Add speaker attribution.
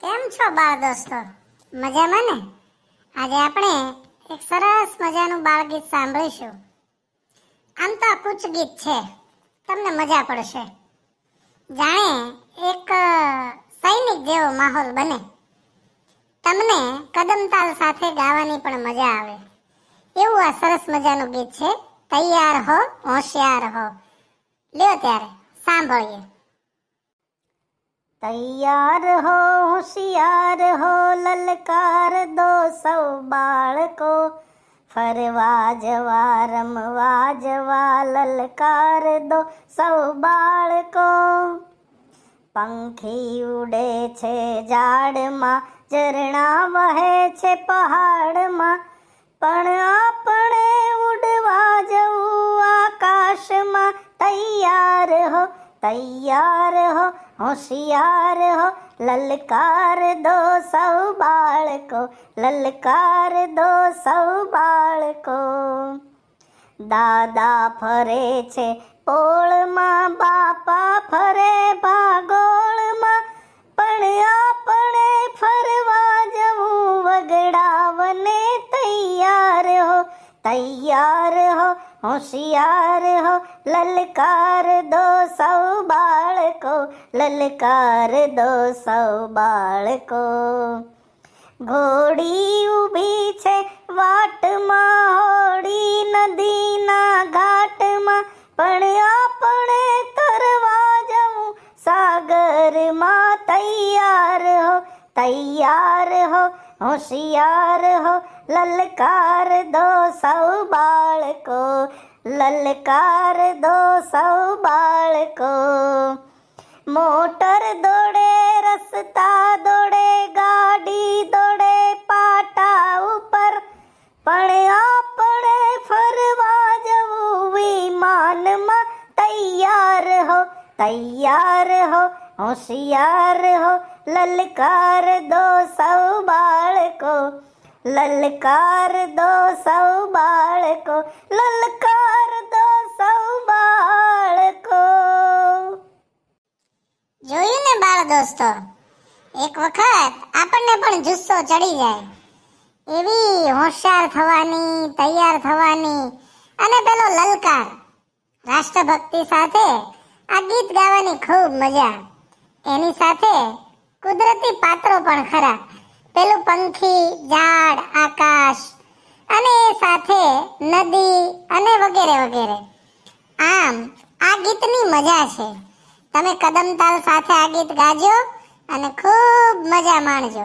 Speaker 1: કેમ છો બાળ દોસ્તો મજામાં ને આજે આપણે એક સરસ મજાનું બાળ ગીત સાંભળીશું આમ તો આ કુચ ગીત છે તમને મજા પડશે જાણે એક સૈનિક જેવો માહોલ બને તમને કદમતાલ સાથે ગાવાની પણ મજા આવે એવું આ સરસ મજાનું ગીત છે તૈયાર હો હોશિયાર હો
Speaker 2: લ્યો ત્યારે સાંભળીએ तैयार हो होशियार हो ललकार दो सौ बाळको ફરવા જવા રમવા જવા લલકાર દો સૌ બાળકો પંખી ઉડે છે ઝાડમાં ઝરણા વહે છે પહાડમાં પણ આપણે तैयार हो होशियार हो ललकार दो सौ बाल को ललकार दो सौ बाल को दादा फरे छे પોળમાં બાપા ફરે ભાગોળમાં પણ આપણે ફરવા જવું વગડાવને તૈયાર હો તૈયાર હો હોશિયાર હો લલકાર દો સૌ ललकार दो सौ બાળકો ઘોડી ઊભી છે વાટમાં હોડી નદીના ઘાટમાં પણ આપણે કરવા જવું સાગરમાં તૈયાર હો તૈયાર હો હોશિયાર હો લલકાર દો સૌ બાળકો લલકાર દો સૌ બાળકો मोटर दौड़े रस्ता दौड़े गाड़ी दौड़े पाटा ऊपर पड़या पड़े फरवा जऊ विमान में तैयार हो तैयार हो होशियार हो ललकार दो सौ बालको ललकार दो सौ बालको ललकार જોયું ને બાળ દોસ્તો
Speaker 1: એક વખત આપણને પણ જુસ્સો ચડી જાય એવી હોશિયાર થવાની તૈયાર થવાની અને પેલો લલકાર રાષ્ટ્રભક્તિ સાથે આ ગીત ગાવાની ખૂબ મજા એની સાથે કુદરતી પાત્રો પણ ખરા પેલું પંખી ઝાડ આકાશ અને એ સાથે નદી અને વગેરે વગેરે આમ આ ગીતની મજા છે તમે કદમ તાલ સાથે આ ગીત ગાજો અને ખૂબ મજા માણજો